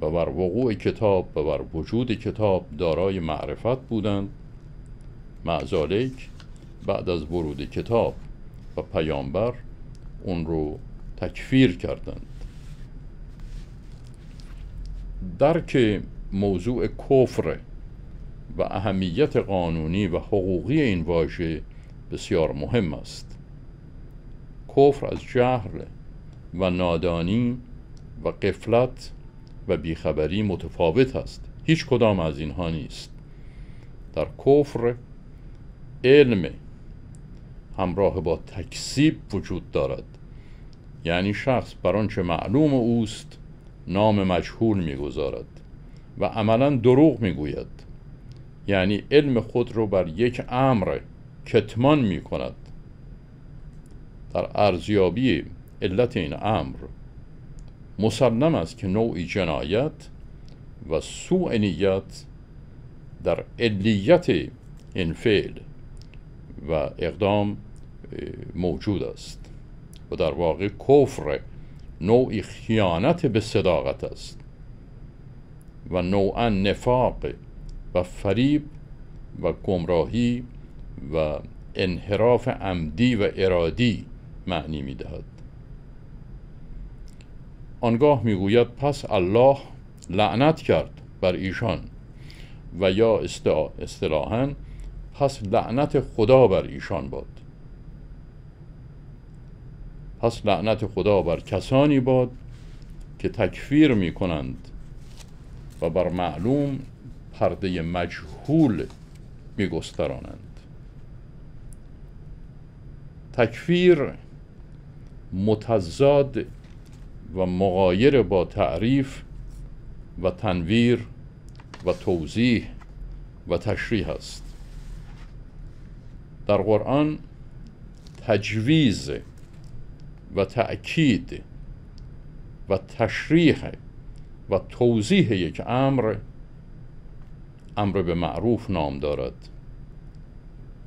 و بر وقوع کتاب و بر وجود کتاب دارای معرفت بودند معزالک بعد از ورود کتاب و پیامبر اون رو تکفیر کردند درک موضوع کفر و اهمیت قانونی و حقوقی این واژه بسیار مهم است کفر از جهل و نادانی و قفلت و بیخبری متفاوت است هیچ کدام از اینها نیست در کفر علم همراه با تکسیب وجود دارد یعنی شخص بر آنچه معلوم اوست نام مجهول میگذارد و عملا دروغ میگوید یعنی علم خود را بر یک امر کتمان میکند. در ارزیابی علت این امر مسلم است که نوعی جنایت و سوء نیت در علیت این فعل و اقدام موجود است و در واقع کفر نوعی خیانت به صداقت است و نوعا نفاق و فریب و گمراهی و انحراف عمدی و ارادی معنی میدهد آنگاه میگوید پس الله لعنت کرد بر ایشان و یا اصطلاحا پس لعنت خدا بر ایشان باد پس لعنت خدا بر کسانی باد که تکفیر می کنند و بر معلوم پرده مجهول می تکفیر متضاد و مغایر با تعریف و تنویر و توضیح و تشریح است در قرآن تجویز و تأکید و تشریح و توضیح یک امر امر به معروف نام دارد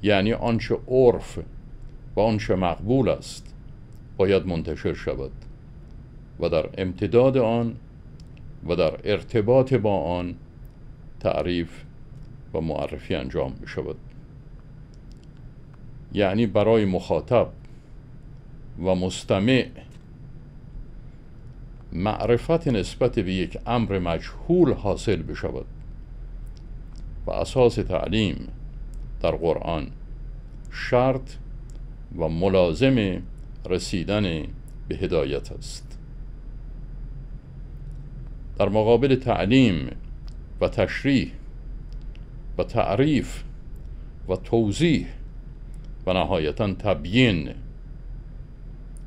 یعنی آنچه عرف و آنچه مقبول است باید منتشر شود و در امتداد آن و در ارتباط با آن تعریف و معرفی انجام می شود یعنی برای مخاطب و مستمع معرفت نسبت به یک امر مجهول حاصل بشود و اساس تعلیم در قرآن شرط و ملازم رسیدن به هدایت است در مقابل تعلیم و تشریح و تعریف و توضیح و نهایتا تبیین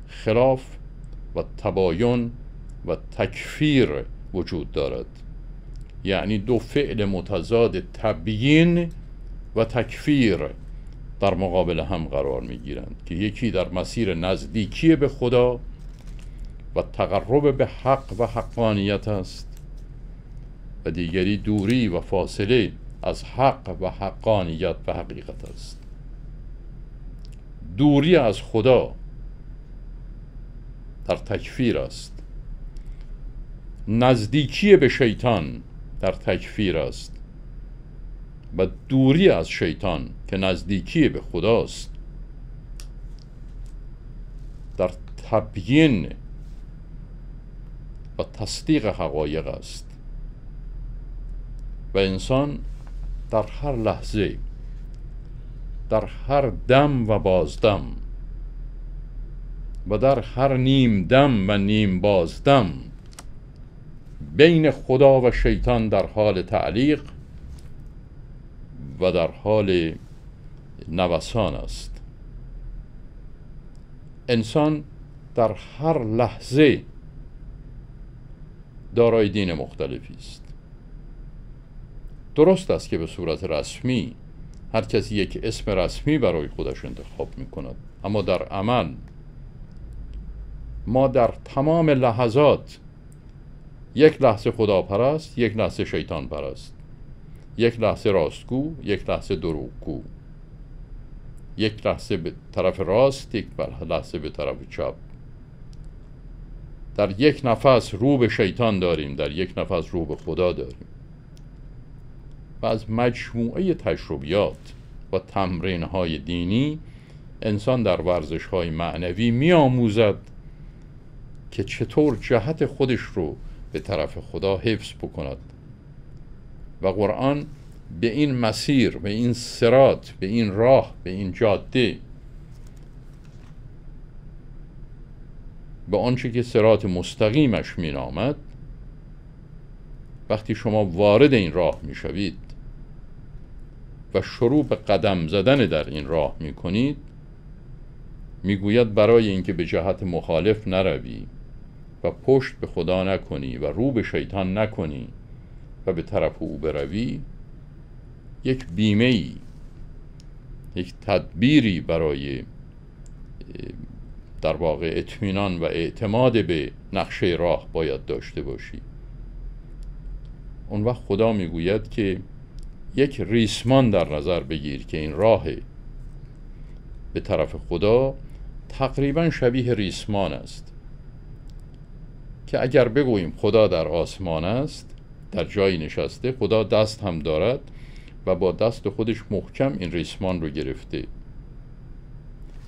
خلاف و تباین و تکفیر وجود دارد یعنی دو فعل متضاد تبیین و تکفیر در مقابل هم قرار می گیرند که یکی در مسیر نزدیکی به خدا و تقرب به حق و حقانیت است و دیگری دوری و فاصله از حق و حقانیت و حقیقت است دوری از خدا در تکفیر است نزدیکی به شیطان در تکفیر است و دوری از شیطان که نزدیکی به خداست در تبیین و تصدیق حقایق است و انسان در هر لحظه در هر دم و بازدم و در هر نیم دم و نیم بازدم بین خدا و شیطان در حال تعلیق و در حال نوسان است انسان در هر لحظه دارای دین مختلفی است درست است که به صورت رسمی هر کسی یک اسم رسمی برای خودش انتخاب می کند اما در عمل ما در تمام لحظات یک لحظه خدا پرست یک لحظه شیطان پرست یک لحظه راستگو یک لحظه دروغگو یک لحظه به طرف راست یک لحظه به طرف چپ در یک نفس رو به شیطان داریم در یک نفس رو به خدا داریم و از مجموعه تجربیات و تمرین های دینی انسان در ورزش های معنوی میآموزد که چطور جهت خودش رو به طرف خدا حفظ بکند و قرآن به این مسیر به این سرات به این راه به این جاده به آنچه که سرات مستقیمش نامد وقتی شما وارد این راه میشوید و شروع به قدم زدن در این راه میکنید میگوید برای اینکه به جهت مخالف نروی و پشت به خدا نکنی و رو به شیطان نکنی و به طرف او بروی یک بیمه ای یک تدبیری برای در واقع اطمینان و اعتماد به نقشه راه باید داشته باشی اون وقت خدا میگوید که یک ریسمان در نظر بگیر که این راه به طرف خدا تقریبا شبیه ریسمان است که اگر بگوییم خدا در آسمان است در جایی نشسته خدا دست هم دارد و با دست خودش محکم این ریسمان رو گرفته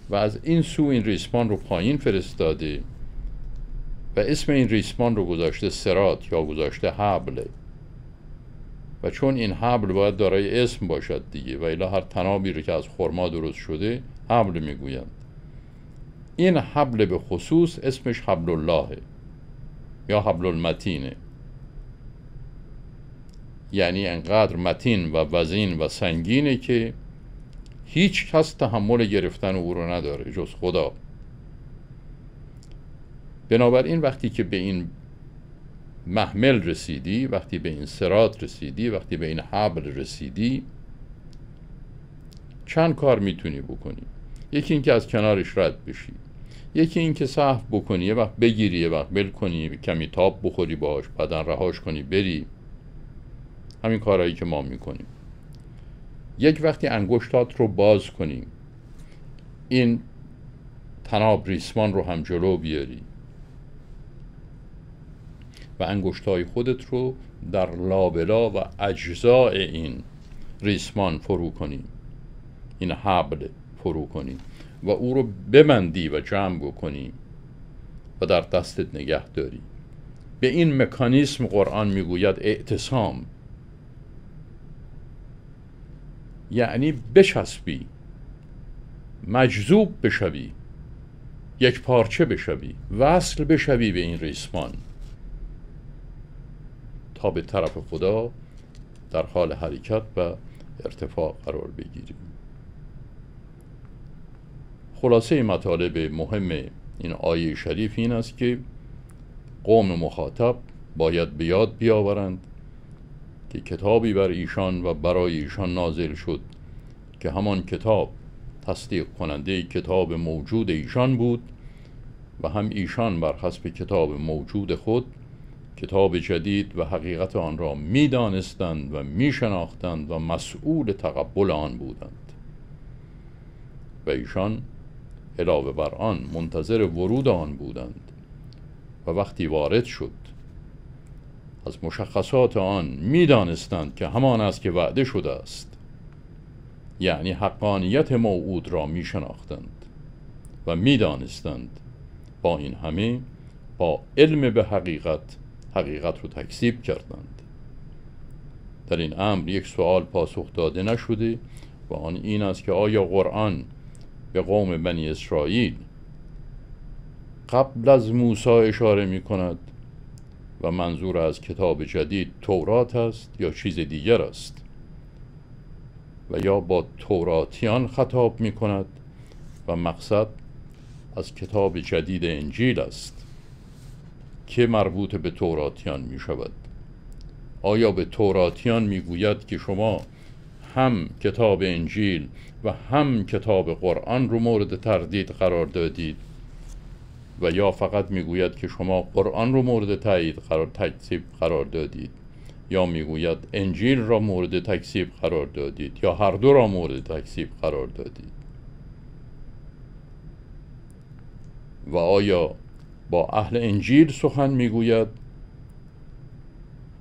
و از این سو این ریسمان رو پایین فرستاده و اسم این ریسمان رو گذاشته سرات یا گذاشته حبل و چون این حبل باید دارای اسم باشد دیگه و الا هر تنابی رو که از خرما درست شده حبل میگویند این حبل به خصوص اسمش حبل الله یا حبل المتینه یعنی انقدر متین و وزین و سنگینه که هیچ کس تحمل گرفتن او رو نداره جز خدا بنابراین وقتی که به این محمل رسیدی وقتی به این سرات رسیدی وقتی به این حبل رسیدی چند کار میتونی بکنی یکی اینکه از کنارش رد بشی یکی اینکه صحف بکنی یه وقت بگیری یه وقت بل کنی کمی تاب بخوری باش بدن رهاش کنی بری همین کارهایی که ما میکنیم یک وقتی انگشتات رو باز کنیم این تناب ریسمان رو هم جلو بیاری و انگشتهای خودت رو در لابلا و اجزاء این ریسمان فرو کنیم این حبل فرو کنیم و او رو بمندی و جمع بکنی و در دستت نگه داری به این مکانیسم قرآن میگوید اعتصام یعنی بچسبی مجذوب بشوی یک پارچه بشوی وصل بشوی به این ریسمان تا به طرف خدا در حال حرکت و ارتفاع قرار بگیریم خلاصه مطالب مهم این آیه شریف این است که قوم مخاطب باید به یاد بیاورند کتابی بر ایشان و برای ایشان نازل شد که همان کتاب تصدیق کننده کتاب موجود ایشان بود و هم ایشان بر حسب کتاب موجود خود کتاب جدید و حقیقت آن را می دانستند و می شناختند و مسئول تقبل آن بودند و ایشان علاوه بر آن منتظر ورود آن بودند و وقتی وارد شد از مشخصات آن میدانستند که همان است که وعده شده است یعنی حقانیت موعود را می و میدانستند با این همه با علم به حقیقت حقیقت رو تکذیب کردند در این امر یک سوال پاسخ داده نشده و آن این است که آیا قرآن به قوم بنی اسرائیل قبل از موسی اشاره می کند و منظور از کتاب جدید تورات است یا چیز دیگر است و یا با توراتیان خطاب می کند و مقصد از کتاب جدید انجیل است که مربوط به توراتیان می شود آیا به توراتیان می گوید که شما هم کتاب انجیل و هم کتاب قرآن رو مورد تردید قرار دادید و یا فقط میگوید که شما قرآن رو مورد تایید قرار تکذیب قرار دادید یا میگوید انجیل را مورد تکذیب قرار دادید یا هر دو را مورد تکذیب قرار دادید و آیا با اهل انجیل سخن میگوید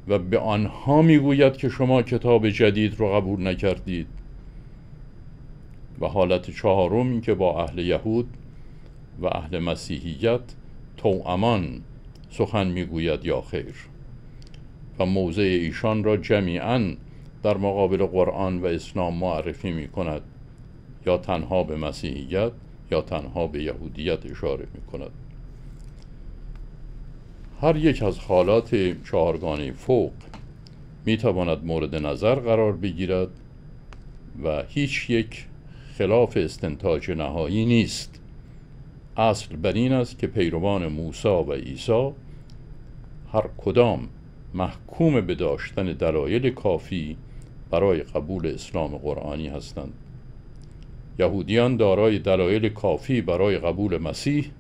و به آنها میگوید که شما کتاب جدید را قبول نکردید و حالت چهارم این که با اهل یهود و اهل مسیحیت توامان سخن میگوید یا خیر و موضع ایشان را جمیعا در مقابل قرآن و اسلام معرفی می کند یا تنها به مسیحیت یا تنها به یهودیت اشاره می کند هر یک از حالات چهارگانه فوق می تواند مورد نظر قرار بگیرد و هیچ یک خلاف استنتاج نهایی نیست اصل بر این است که پیروان موسی و عیسی هر کدام محکوم به داشتن دلایل کافی برای قبول اسلام قرآنی هستند یهودیان دارای دلایل کافی برای قبول مسیح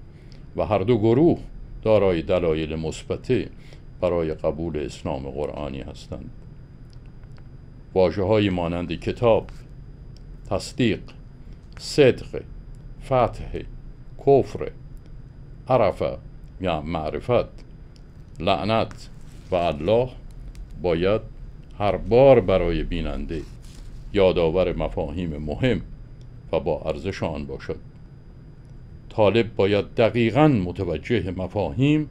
و هر دو گروه دارای دلایل مثبته برای قبول اسلام قرآنی هستند واجه های مانند کتاب تصدیق صدق فتح کفر عرفه یا معرفت لعنت و الله باید هر بار برای بیننده یادآور مفاهیم مهم و با ارزش آن باشد طالب باید دقیقا متوجه مفاهیم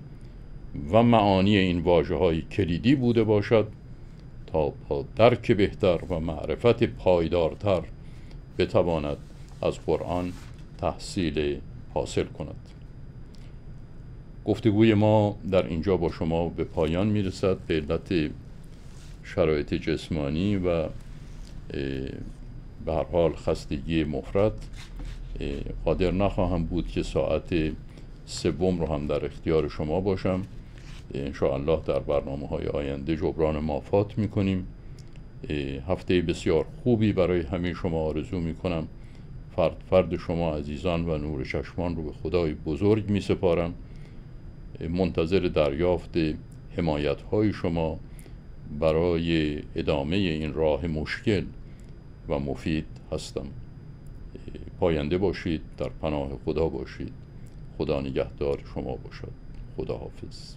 و معانی این واجه های کلیدی بوده باشد تا با درک بهتر و معرفت پایدارتر بتواند از قرآن تحصیل حاصل کند گفتگوی ما در اینجا با شما به پایان میرسد به علت شرایط جسمانی و به هر حال خستگی مفرد قادر نخواهم بود که ساعت سوم رو هم در اختیار شما باشم انشاءالله در برنامه های آینده جبران مافات میکنیم هفته بسیار خوبی برای همه شما آرزو میکنم فرد فرد شما عزیزان و نور چشمان رو به خدای بزرگ می سپارم منتظر دریافت حمایت های شما برای ادامه این راه مشکل و مفید هستم پاینده باشید در پناه خدا باشید خدا نگهدار شما باشد خدا حافظ